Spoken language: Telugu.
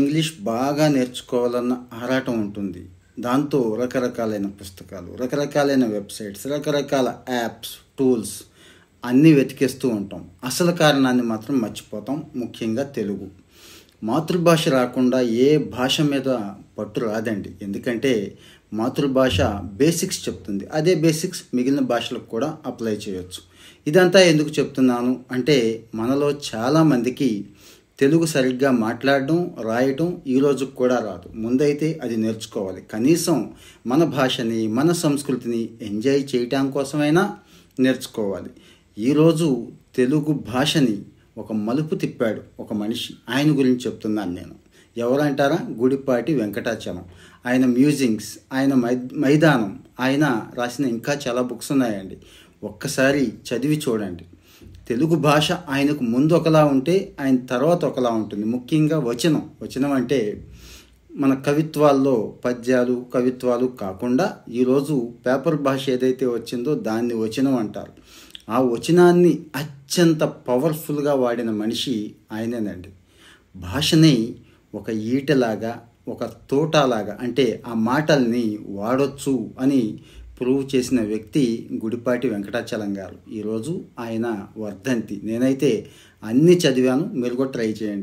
ఇంగ్లీష్ బాగా నేర్చుకోవాలన్న ఆరాటం ఉంటుంది దాంతో రకరకాలైన పుస్తకాలు రకరకాలైన వెబ్సైట్స్ రకరకాల యాప్స్ టూల్స్ అన్నీ వెతికేస్తూ ఉంటాం అసలు కారణాన్ని మాత్రం మర్చిపోతాం ముఖ్యంగా తెలుగు మాతృభాష రాకుండా ఏ భాష మీద పట్టు రాదండి ఎందుకంటే మాతృభాష బేసిక్స్ చెప్తుంది అదే బేసిక్స్ మిగిలిన భాషలకు కూడా అప్లై చేయొచ్చు ఇదంతా ఎందుకు చెప్తున్నాను అంటే మనలో చాలామందికి తెలుగు సరిగ్గా మాట్లాడడం రాయటం ఈరోజు కూడా రాదు ముందైతే అది నేర్చుకోవాలి కనీసం మన భాషని మన సంస్కృతిని ఎంజాయ్ చేయటం కోసమైనా నేర్చుకోవాలి ఈరోజు తెలుగు భాషని ఒక మలుపు తిప్పాడు ఒక మనిషి ఆయన గురించి చెప్తున్నాను నేను ఎవరంటారా గుడిపాటి వెంకటాచలం ఆయన మ్యూజింగ్స్ ఆయన మైదానం ఆయన రాసిన ఇంకా చాలా బుక్స్ ఉన్నాయండి ఒక్కసారి చదివి చూడండి తెలుగు భాష ఆయనకు ముందు ఒకలా ఉంటే ఆయన తర్వాత ఒకలా ఉంటుంది ముఖ్యంగా వచనం వచనం అంటే మన కవిత్వాల్లో పద్యాలు కవిత్వాలు కాకుండా ఈరోజు పేపర్ భాష ఏదైతే వచ్చిందో దాన్ని వచనం అంటారు ఆ వచనాన్ని అత్యంత పవర్ఫుల్గా వాడిన మనిషి ఆయనేనండి భాషని ఒక ఈటలాగా ఒక తోటలాగా అంటే ఆ మాటల్ని వాడొచ్చు అని ప్రూవ్ చేసిన వ్యక్తి గుడిపాటి వెంకటాచలం గారు ఈరోజు ఆయన వర్ధంతి నేనైతే అన్నీ చదివాను మీరు కూడా ట్రై చేయండి